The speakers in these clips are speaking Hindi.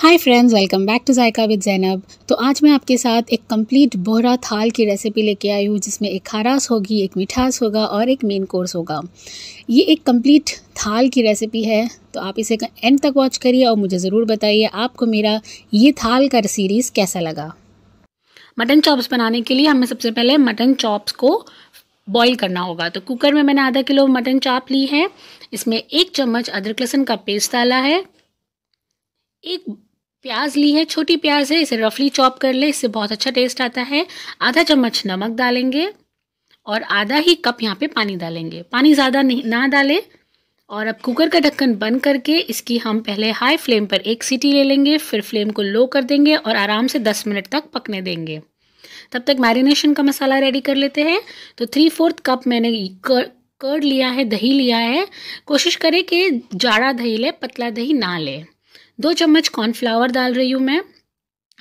hi friends welcome back to Zaika with Zainab तो आज मैं आपके साथ एक कंप्लीट बोहरा थाल की रेसिपी लेके आई हूँ जिसमें एक खारास होगी एक मिठास होगा और एक मेन कोर्स होगा ये एक कंप्लीट थाल की रेसिपी है तो आप इसे एंड तक वॉच करिए और मुझे ज़रूर बताइए आपको मेरा ये थाल का सीरीज़ कैसा लगा मटन चॉप्स बनाने के लिए हमें सबसे पहले मटन चॉप्स को बॉईल करना होगा तो कुकर में मैंने आधा किलो मटन चाप ली है इसमें एक चम्मच अदरक लहसुन का पेस्ट डाला है एक प्याज ली है छोटी प्याज है इसे रफली चॉप कर ले इससे बहुत अच्छा टेस्ट आता है आधा चम्मच नमक डालेंगे और आधा ही कप यहाँ पे पानी डालेंगे पानी ज़्यादा नहीं ना डालें और अब कुकर का ढक्कन बंद करके इसकी हम पहले हाई फ्लेम पर एक सीटी ले लेंगे फिर फ्लेम को लो कर देंगे और आराम से 10 मिनट तक पकने देंगे तब तक मैरिनेशन का मसाला रेडी कर लेते हैं तो थ्री फोर्थ कप मैंने कर, कर्ड लिया है दही लिया है कोशिश करें कि जाड़ा दही ले पतला दही ना लें दो चम्मच कॉर्नफ्लावर डाल रही हूँ मैं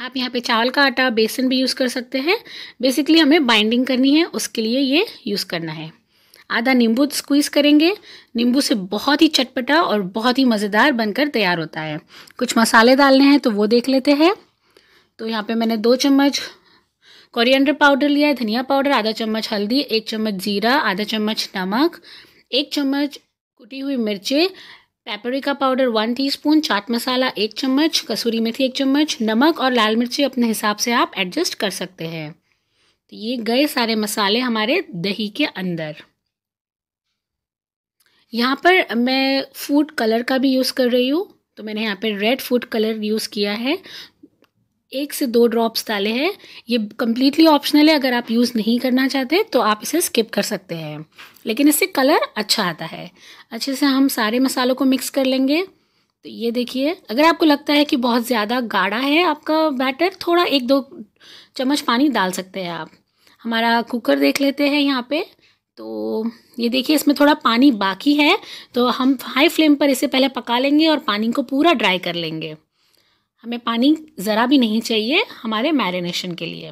आप यहाँ पे चावल का आटा बेसन भी यूज़ कर सकते हैं बेसिकली हमें बाइंडिंग करनी है उसके लिए ये यूज़ करना है आधा नींबू स्क्वीज़ करेंगे नींबू से बहुत ही चटपटा और बहुत ही मज़ेदार बनकर तैयार होता है कुछ मसाले डालने हैं तो वो देख लेते हैं तो यहाँ पे मैंने दो चम्मच कोरिएंडर पाउडर लिया है धनिया पाउडर आधा चम्मच हल्दी एक चम्मच जीरा आधा चम्मच नमक एक चम्मच कुटी हुई मिर्चें paprika powder one teaspoon chaat masala एक चम्मच कसूरी मेथी एक चम्मच नमक और लाल मिर्ची अपने हिसाब से आप एडजस्ट कर सकते हैं तो ये गए सारे मसाले हमारे दही के अंदर यहाँ पर मैं फूड कलर का भी यूज़ कर रही हूँ तो मैंने यहाँ पर रेड फूड कलर यूज़ किया है एक से दो ड्रॉप्स डाले हैं ये कम्प्लीटली ऑप्शनल है अगर आप यूज़ नहीं करना चाहते तो आप इसे स्किप कर सकते हैं लेकिन इससे कलर अच्छा आता है अच्छे से हम सारे मसालों को मिक्स कर लेंगे तो ये देखिए अगर आपको लगता है कि बहुत ज़्यादा गाढ़ा है आपका बैटर थोड़ा एक दो चम्मच पानी डाल सकते हैं आप हमारा कुकर देख लेते हैं यहाँ पर तो ये देखिए इसमें थोड़ा पानी बाकी है तो हम हाई फ्लेम पर इसे पहले पका लेंगे और पानी को पूरा ड्राई कर लेंगे हमें पानी ज़रा भी नहीं चाहिए हमारे मैरिनेशन के लिए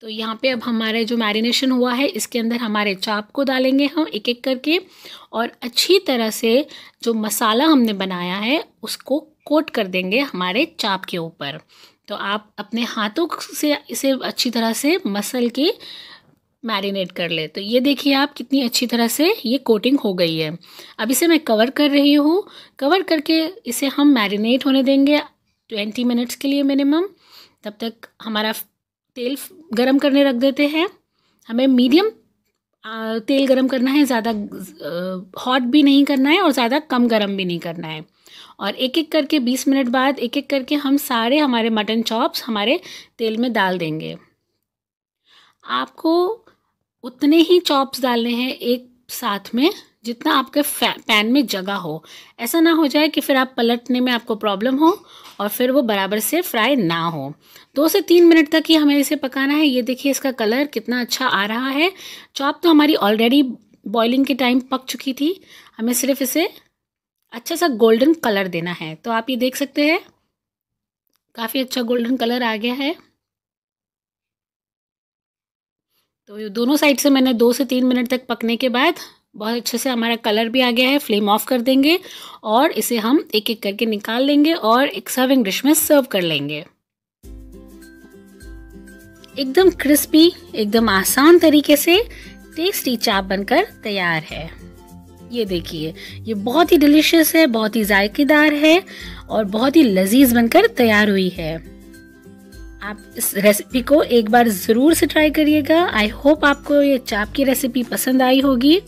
तो यहाँ पे अब हमारे जो मैरिनेशन हुआ है इसके अंदर हमारे चाप को डालेंगे हम एक एक करके और अच्छी तरह से जो मसाला हमने बनाया है उसको कोट कर देंगे हमारे चाप के ऊपर तो आप अपने हाथों से इसे अच्छी तरह से मसल के मैरिनेट कर ले तो ये देखिए आप कितनी अच्छी तरह से ये कोटिंग हो गई है अब इसे मैं कवर कर रही हूँ कवर करके इसे हम मैरिनेट होने देंगे ट्वेंटी मिनट्स के लिए मिनिमम तब तक हमारा तेल गरम करने रख देते हैं हमें मीडियम तेल गरम करना है ज़्यादा हॉट भी नहीं करना है और ज़्यादा कम गरम भी नहीं करना है और एक एक करके बीस मिनट बाद एक एक करके हम सारे हमारे मटन चॉप्स हमारे तेल में डाल देंगे आपको उतने ही चॉप्स डालने हैं एक साथ में जितना आपके पैन में जगह हो ऐसा ना हो जाए कि फिर आप पलटने में आपको प्रॉब्लम हो और फिर वो बराबर से फ्राई ना हो दो से तीन मिनट तक ही हमें इसे पकाना है ये देखिए इसका कलर कितना अच्छा आ रहा है चॉप तो हमारी ऑलरेडी बॉइलिंग के टाइम पक चुकी थी हमें सिर्फ इसे अच्छा सा गोल्डन कलर देना है तो आप ये देख सकते हैं काफ़ी अच्छा गोल्डन कलर आ गया है तो दोनों साइड से मैंने दो से तीन मिनट तक पकने के बाद बहुत अच्छे से हमारा कलर भी आ गया है फ्लेम ऑफ कर देंगे और इसे हम एक एक करके निकाल लेंगे और एक सर्विंग डिश में सर्व कर लेंगे एकदम क्रिस्पी एकदम आसान तरीके से टेस्टी चाप बनकर तैयार है ये देखिए ये बहुत ही डिलीशियस है बहुत ही जायकेदार है और बहुत ही लजीज बनकर तैयार हुई है आप इस रेसिपी को एक बार ज़रूर से ट्राई करिएगा आई होप आपको ये चाप की रेसिपी पसंद आई होगी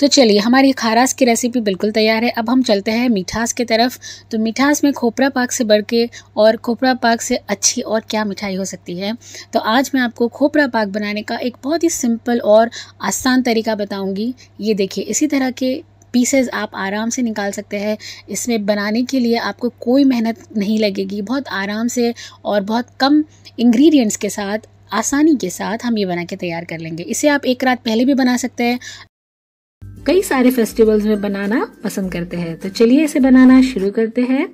तो चलिए हमारी खारास की रेसिपी बिल्कुल तैयार है अब हम चलते हैं मिठास की तरफ तो मिठास में खोपरा पाक से बढ़ के और खोपरा पाक से अच्छी और क्या मिठाई हो सकती है तो आज मैं आपको खोपरा पाक बनाने का एक बहुत ही सिंपल और आसान तरीका बताऊंगी ये देखिए इसी तरह के पीसेज आप आराम से निकाल सकते हैं इसमें बनाने के लिए आपको कोई मेहनत नहीं लगेगी बहुत आराम से और बहुत कम इंग्रेडिएंट्स के साथ आसानी के साथ हम ये बना के तैयार कर लेंगे इसे आप एक रात पहले भी बना सकते हैं कई सारे फेस्टिवल्स में बनाना पसंद करते हैं तो चलिए इसे बनाना शुरू करते हैं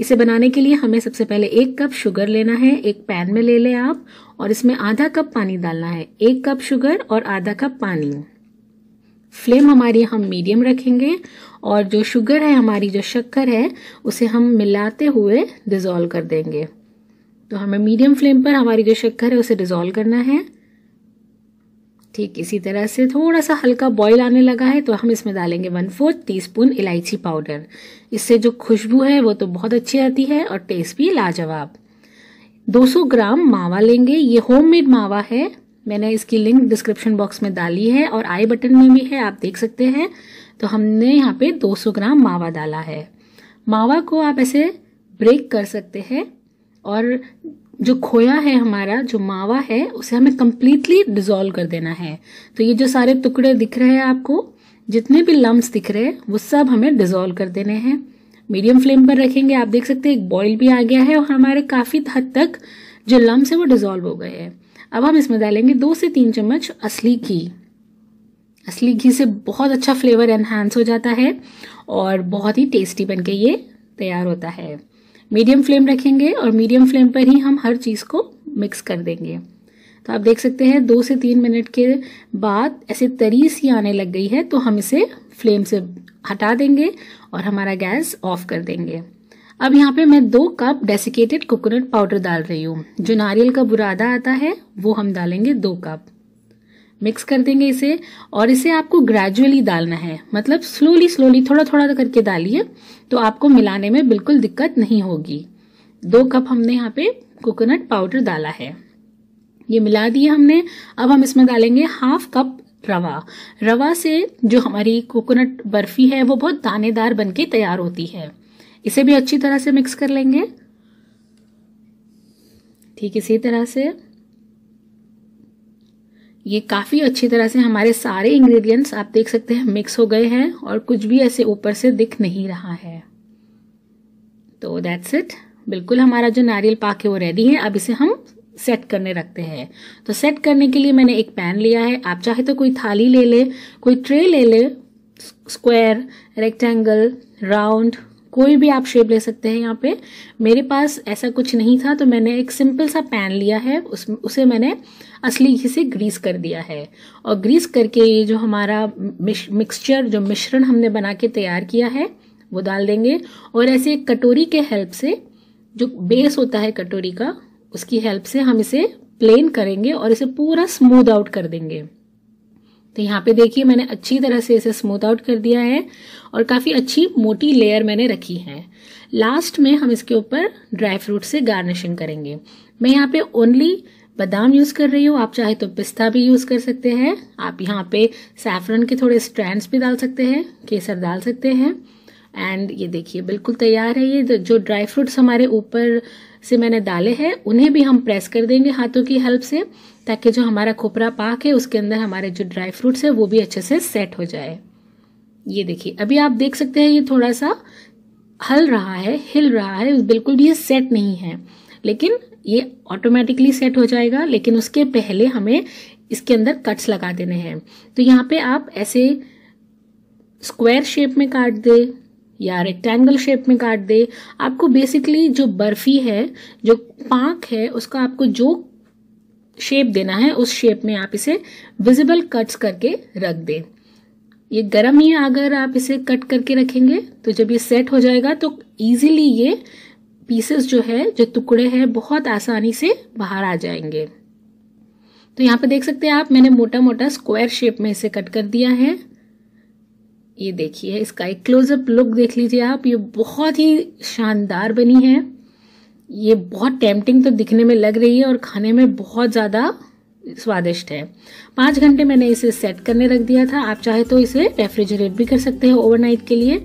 इसे बनाने के लिए हमें सबसे पहले एक कप शुगर लेना है एक पैन में ले लें आप और इसमें आधा कप पानी डालना है एक कप शुगर और आधा कप पानी फ्लेम हमारी हम मीडियम रखेंगे और जो शुगर है हमारी जो शक्कर है उसे हम मिलाते हुए डिज़ोल्व कर देंगे तो हमें मीडियम फ्लेम पर हमारी जो शक्कर है उसे डिज़ोल्व करना है ठीक इसी तरह से थोड़ा सा हल्का बॉईल आने लगा है तो हम इसमें डालेंगे वन फोर्थ टी स्पून इलायची पाउडर इससे जो खुशबू है वो तो बहुत अच्छी आती है और टेस्ट भी लाजवाब 200 ग्राम मावा लेंगे ये होममेड मावा है मैंने इसकी लिंक डिस्क्रिप्शन बॉक्स में डाली है और आई बटन में भी है आप देख सकते हैं तो हमने यहाँ पे 200 ग्राम मावा डाला है मावा को आप ऐसे ब्रेक कर सकते हैं और जो खोया है हमारा जो मावा है उसे हमें कम्प्लीटली डिजोल्व कर देना है तो ये जो सारे टुकड़े दिख रहे हैं आपको जितने भी लम्ब दिख रहे हैं वो सब हमें डिजोल्व कर देने हैं मीडियम फ्लेम पर रखेंगे आप देख सकते हैं एक बॉईल भी आ गया है और हमारे काफ़ी हद तक जो लम्ब है वो डिजोल्व हो गए हैं अब हम इसमें डालेंगे दो से तीन चम्मच असली घी असली घी से बहुत अच्छा फ्लेवर एनहांस हो जाता है और बहुत ही टेस्टी बन के ये तैयार होता है मीडियम फ्लेम रखेंगे और मीडियम फ्लेम पर ही हम हर चीज़ को मिक्स कर देंगे तो आप देख सकते हैं दो से तीन मिनट के बाद ऐसे तरी सी आने लग गई है तो हम इसे फ्लेम से हटा देंगे और हमारा गैस ऑफ कर देंगे अब यहाँ पे मैं दो कप डेसिकेटेड कोकोनट पाउडर डाल रही हूँ जो नारियल का बुरादा आता है वो हम डालेंगे दो कप मिक्स कर देंगे इसे और इसे आपको ग्रेजुअली डालना है मतलब स्लोली स्लोली थोड़ा थोड़ा करके डालिए तो आपको मिलाने में बिल्कुल दिक्कत नहीं होगी दो कप हमने यहाँ पे कोकोनट पाउडर डाला है ये मिला दिया हमने अब हम इसमें डालेंगे हाफ कप रवा रवा से जो हमारी कोकोनट बर्फी है वो बहुत दानेदार बनके तैयार होती है इसे भी अच्छी तरह से मिक्स कर लेंगे ठीक इसी तरह से ये काफ़ी अच्छी तरह से हमारे सारे इंग्रेडिएंट्स आप देख सकते हैं मिक्स हो गए हैं और कुछ भी ऐसे ऊपर से दिख नहीं रहा है तो दैट्स इट बिल्कुल हमारा जो नारियल पाक है वो रेडी है अब इसे हम सेट करने रखते हैं तो सेट करने के लिए मैंने एक पैन लिया है आप चाहे तो कोई थाली ले ले कोई ट्रे ले ले स्क्वायर रेक्टेंगल राउंड कोई भी आप शेप ले सकते हैं यहाँ पे मेरे पास ऐसा कुछ नहीं था तो मैंने एक सिंपल सा पैन लिया है उस उसे मैंने असली घी से ग्रीस कर दिया है और ग्रीस करके ये जो हमारा मिक्सचर जो मिश्रण हमने बना के तैयार किया है वो डाल देंगे और ऐसे एक कटोरी के हेल्प से जो बेस होता है कटोरी का उसकी हेल्प से हम इसे प्लेन करेंगे और इसे पूरा स्मूद आउट कर देंगे तो यहाँ पे देखिए मैंने अच्छी तरह से इसे स्मूथ आउट कर दिया है और काफ़ी अच्छी मोटी लेयर मैंने रखी है लास्ट में हम इसके ऊपर ड्राई फ्रूट से गार्निशिंग करेंगे मैं यहाँ पे ओनली बादाम यूज़ कर रही हूँ आप चाहे तो पिस्ता भी यूज़ कर सकते हैं आप यहाँ पे सैफरन के थोड़े स्ट्रैंड्स भी डाल सकते हैं केसर डाल सकते हैं एंड ये देखिए बिल्कुल तैयार है ये जो ड्राई फ्रूट्स हमारे ऊपर से मैंने डाले हैं उन्हें भी हम प्रेस कर देंगे हाथों की हेल्प से ताकि जो हमारा खोपरा पाक है उसके अंदर हमारे जो ड्राई फ्रूट्स है वो भी अच्छे से सेट हो जाए ये देखिए अभी आप देख सकते हैं ये थोड़ा सा हल रहा है हिल रहा है बिल्कुल भी ये सेट नहीं है लेकिन ये ऑटोमेटिकली सेट हो जाएगा लेकिन उसके पहले हमें इसके अंदर कट्स लगा देने हैं तो यहाँ पे आप ऐसे स्क्वायर शेप में काट दे या रेक्टेंगल शेप में काट दे आपको बेसिकली जो बर्फी है जो पाक है उसका आपको जो शेप देना है उस शेप में आप इसे विजिबल कट्स करके रख दें ये गर्म ही अगर आप इसे कट करके रखेंगे तो जब ये सेट हो जाएगा तो इजीली ये पीसेस जो है जो टुकड़े हैं बहुत आसानी से बाहर आ जाएंगे तो यहाँ पे देख सकते हैं आप मैंने मोटा मोटा स्क्वायर शेप में इसे कट कर दिया है ये देखिए इसका एक क्लोजअप लुक देख लीजिए आप ये बहुत ही शानदार बनी है ये बहुत टेम्पटिंग तो दिखने में लग रही है और खाने में बहुत ज़्यादा स्वादिष्ट है पाँच घंटे मैंने इसे सेट करने रख दिया था आप चाहे तो इसे रेफ्रिजरेट भी कर सकते हैं ओवरनाइट के लिए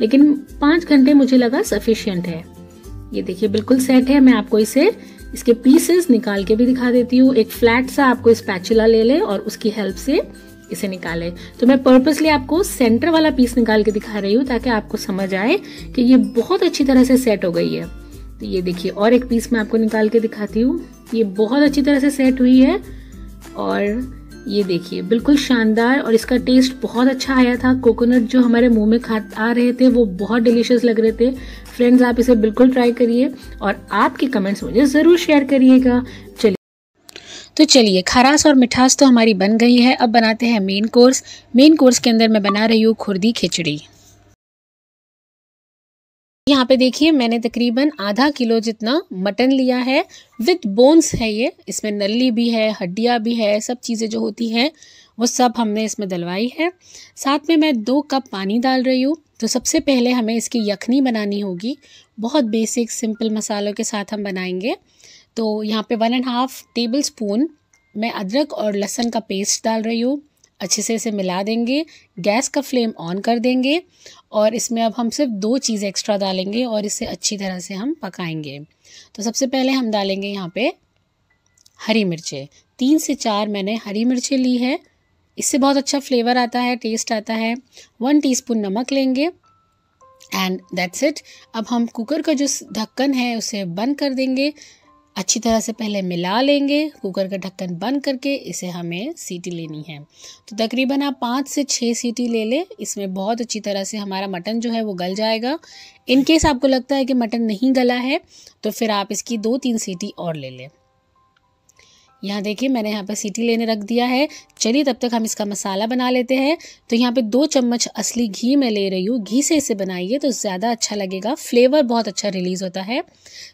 लेकिन पाँच घंटे मुझे लगा सफिशियंट है ये देखिए बिल्कुल सेट है मैं आपको इसे इसके पीसेस निकाल के भी दिखा देती हूँ एक फ्लैट सा आपको स्पैचुला ले लें और उसकी हेल्प से इसे निकाले तो मैं पर्पसली आपको सेंटर वाला पीस निकाल के दिखा रही हूँ ताकि आपको समझ आए कि ये बहुत अच्छी तरह से सेट हो गई है तो ये देखिए और एक पीस मैं आपको निकाल के दिखाती हूँ ये बहुत अच्छी तरह से सेट हुई है और ये देखिए बिल्कुल शानदार और इसका टेस्ट बहुत अच्छा आया था कोकोनट जो हमारे मुंह में खा आ रहे थे वो बहुत डिलीशियस लग रहे थे फ्रेंड्स आप इसे बिल्कुल ट्राई करिए और आपके कमेंट्स मुझे ज़रूर शेयर करिएगा चलिए तो चलिए खरास और मिठास तो हमारी बन गई है अब बनाते हैं मेन कोर्स मेन कोर्स के अंदर मैं बना रही हूँ खुर्दी खिचड़ी यहाँ पे देखिए मैंने तकरीबन आधा किलो जितना मटन लिया है विथ बोन्स है ये इसमें नली भी है हड्डियाँ भी है सब चीज़ें जो होती हैं वो सब हमने इसमें डलवाई है साथ में मैं दो कप पानी डाल रही हूँ तो सबसे पहले हमें इसकी यखनी बनानी होगी बहुत बेसिक सिंपल मसालों के साथ हम बनाएंगे तो यहाँ पे one and half tablespoon मैं अदरक और लहसुन का पेस्ट डाल रही हूँ अच्छे से इसे मिला देंगे गैस का फ्लेम ऑन कर देंगे और इसमें अब हम सिर्फ दो चीज़ एक्स्ट्रा डालेंगे और इसे अच्छी तरह से हम पकाएंगे तो सबसे पहले हम डालेंगे यहाँ पे हरी मिर्चें तीन से चार मैंने हरी मिर्चें ली है इससे बहुत अच्छा फ्लेवर आता है टेस्ट आता है वन टी नमक लेंगे एंड दैट्स इट अब हम कुकर का जो ढक्कन है उसे बंद कर देंगे अच्छी तरह से पहले मिला लेंगे कुकर का ढक्कन बंद करके इसे हमें सीटी लेनी है तो तकरीबन आप पाँच से छः सीटी ले लें इसमें बहुत अच्छी तरह से हमारा मटन जो है वो गल जाएगा इन केस आपको लगता है कि मटन नहीं गला है तो फिर आप इसकी दो तीन सीटी और ले लें यहाँ देखिए मैंने यहाँ पर सीटी लेने रख दिया है चलिए तब तक हम इसका मसाला बना लेते हैं तो यहाँ पे दो चम्मच असली घी मैं ले रही हूँ घी से इसे बनाइए तो ज़्यादा अच्छा लगेगा फ्लेवर बहुत अच्छा रिलीज़ होता है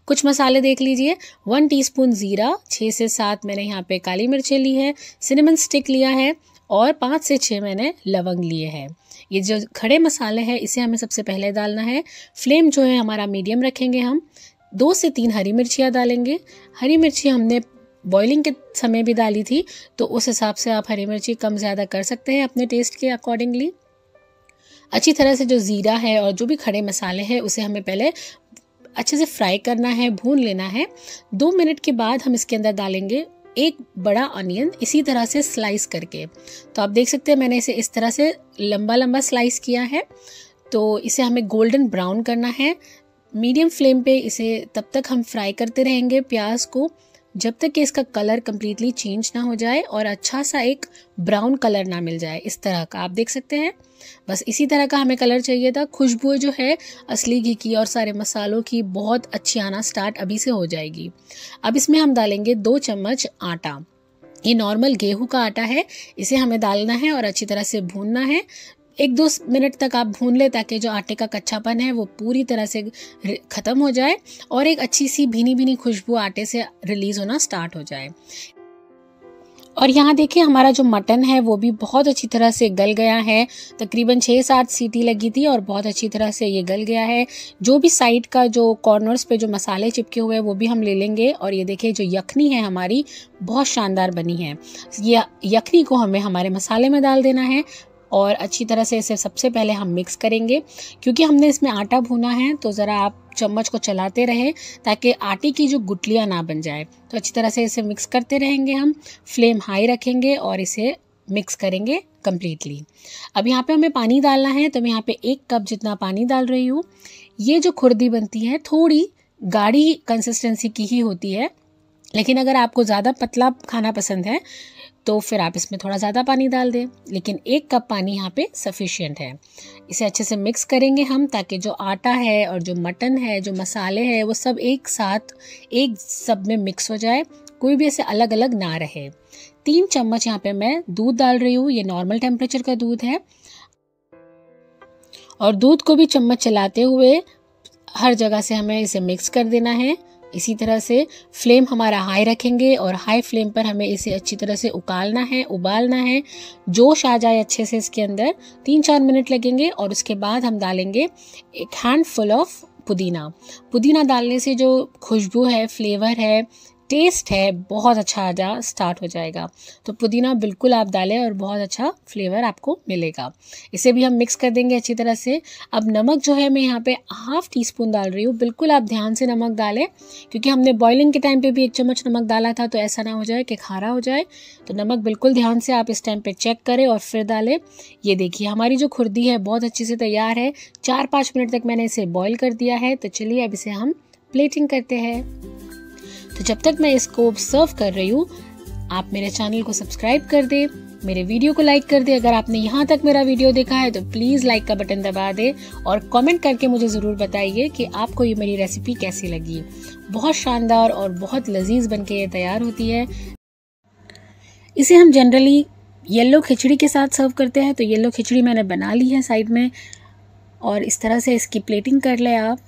कुछ मसाले देख लीजिए वन टीस्पून ज़ीरा छः से सात मैंने यहाँ पे काली मिर्चें ली है सिनेमन स्टिक लिया है और पाँच से छः मैंने लवंग लिए हैं ये जो खड़े मसाले हैं इसे हमें सबसे पहले डालना है फ्लेम जो है हमारा मीडियम रखेंगे हम दो से तीन हरी मिर्चियाँ डालेंगे हरी मिर्ची हमने बॉइलिंग के समय भी डाली थी तो उस हिसाब से आप हरी मिर्ची कम ज़्यादा कर सकते हैं अपने टेस्ट के अकॉर्डिंगली अच्छी तरह से जो ज़ीरा है और जो भी खड़े मसाले हैं उसे हमें पहले अच्छे से फ्राई करना है भून लेना है दो मिनट के बाद हम इसके अंदर डालेंगे एक बड़ा ऑनियन इसी तरह से स्लाइस करके तो आप देख सकते हैं मैंने इसे इस तरह से लंबा लंबा स्लाइस किया है तो इसे हमें गोल्डन ब्राउन करना है मीडियम फ्लेम पे इसे तब तक हम फ्राई करते रहेंगे प्याज को जब तक कि इसका कलर कम्प्लीटली चेंज ना हो जाए और अच्छा सा एक ब्राउन कलर ना मिल जाए इस तरह का आप देख सकते हैं बस इसी तरह का हमें कलर चाहिए था खुशबू जो है असली घी की और सारे मसालों की बहुत अच्छी आना स्टार्ट अभी से हो जाएगी अब इसमें हम डालेंगे दो चम्मच आटा ये नॉर्मल गेहूं का आटा है इसे हमें डालना है और अच्छी तरह से भूनना है एक दो मिनट तक आप भून लें ताकि जो आटे का कच्चापन है वो पूरी तरह से ख़त्म हो जाए और एक अच्छी सी भीनी भीनी खुशबू आटे से रिलीज़ होना स्टार्ट हो जाए और यहाँ देखिए हमारा जो मटन है वो भी बहुत अच्छी तरह से गल गया है तकरीबन छः सात सीटी लगी थी और बहुत अच्छी तरह से ये गल गया है जो भी साइड का जो कॉर्नर्स पे जो मसाले चिपके हुए हैं वो भी हम ले लेंगे और ये देखिए जो यखनी है हमारी बहुत शानदार बनी है ये यखनी को हमें हमारे मसाले में डाल देना है और अच्छी तरह से इसे सबसे पहले हम मिक्स करेंगे क्योंकि हमने इसमें आटा भुना है तो ज़रा आप चम्मच को चलाते रहे ताकि आटे की जो गुटलियाँ ना बन जाए तो अच्छी तरह से इसे मिक्स करते रहेंगे हम फ्लेम हाई रखेंगे और इसे मिक्स करेंगे कम्प्लीटली अब यहाँ पे हमें पानी डालना है तो मैं यहाँ पे एक कप जितना पानी डाल रही हूँ ये जो खुर्दी बनती है थोड़ी गाढ़ी कंसिस्टेंसी की ही होती है लेकिन अगर आपको ज़्यादा पतला खाना पसंद है तो फिर आप इसमें थोड़ा ज़्यादा पानी डाल दें लेकिन एक कप पानी यहाँ पे सफिशियंट है इसे अच्छे से मिक्स करेंगे हम ताकि जो आटा है और जो मटन है जो मसाले हैं वो सब एक साथ एक सब में मिक्स हो जाए कोई भी ऐसे अलग अलग ना रहे तीन चम्मच यहाँ पे मैं दूध डाल रही हूँ ये नॉर्मल टेम्परेचर का दूध है और दूध को भी चम्मच चलाते हुए हर जगह से हमें इसे मिक्स कर देना है इसी तरह से फ्लेम हमारा हाई रखेंगे और हाई फ्लेम पर हमें इसे अच्छी तरह से उकालना है उबालना है जोश आ जाए अच्छे से इसके अंदर तीन चार मिनट लगेंगे और उसके बाद हम डालेंगे एक हैंडफुल ऑफ पुदीना पुदीना डालने से जो खुशबू है फ्लेवर है टेस्ट है बहुत अच्छा आ जा स्टार्ट हो जाएगा तो पुदीना बिल्कुल आप डालें और बहुत अच्छा फ्लेवर आपको मिलेगा इसे भी हम मिक्स कर देंगे अच्छी तरह से अब नमक जो है मैं यहाँ पे हाफ टी स्पून डाल रही हूँ बिल्कुल आप ध्यान से नमक डालें क्योंकि हमने बॉयलिंग के टाइम पे भी एक चम्मच नमक डाला था तो ऐसा ना हो जाए कि खारा हो जाए तो नमक बिल्कुल ध्यान से आप इस टाइम पर चेक करें और फिर डालें ये देखिए हमारी जो खुर्दी है बहुत अच्छे से तैयार है चार पाँच मिनट तक मैंने इसे बॉयल कर दिया है तो चलिए अब इसे हम प्लेटिंग करते हैं तो जब तक मैं इसको सर्व कर रही हूँ आप मेरे चैनल को सब्सक्राइब कर दे मेरे वीडियो को लाइक कर दे अगर आपने यहाँ तक मेरा वीडियो देखा है तो प्लीज़ लाइक का बटन दबा दे और कमेंट करके मुझे ज़रूर बताइए कि आपको ये मेरी रेसिपी कैसी लगी बहुत शानदार और बहुत लजीज बन के ये तैयार होती है इसे हम जनरली येलो खिचड़ी के साथ सर्व करते हैं तो येलो खिचड़ी मैंने बना ली है साइड में और इस तरह से इसकी प्लेटिंग कर लें आप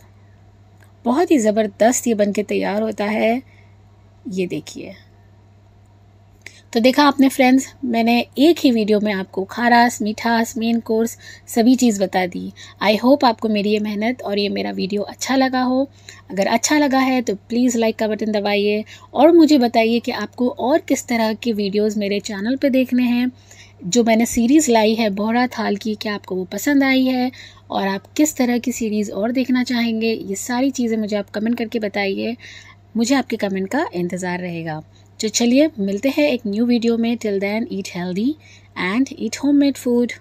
बहुत ही ज़बरदस्त ये बन के तैयार होता है ये देखिए तो देखा आपने फ्रेंड्स मैंने एक ही वीडियो में आपको खारास मिठास मेन कोर्स सभी चीज़ बता दी आई होप आपको मेरी ये मेहनत और ये मेरा वीडियो अच्छा लगा हो अगर अच्छा लगा है तो प्लीज़ लाइक का बटन दबाइए और मुझे बताइए कि आपको और किस तरह के वीडियोस मेरे चैनल पे देखने हैं जो मैंने सीरीज़ लाई है बोरा थाल की क्या आपको वो पसंद आई है और आप किस तरह की सीरीज़ और देखना चाहेंगे ये सारी चीज़ें मुझे आप कमेंट करके बताइए मुझे आपके कमेंट का इंतज़ार रहेगा तो चलिए मिलते हैं एक न्यू वीडियो में till then eat healthy and eat home made food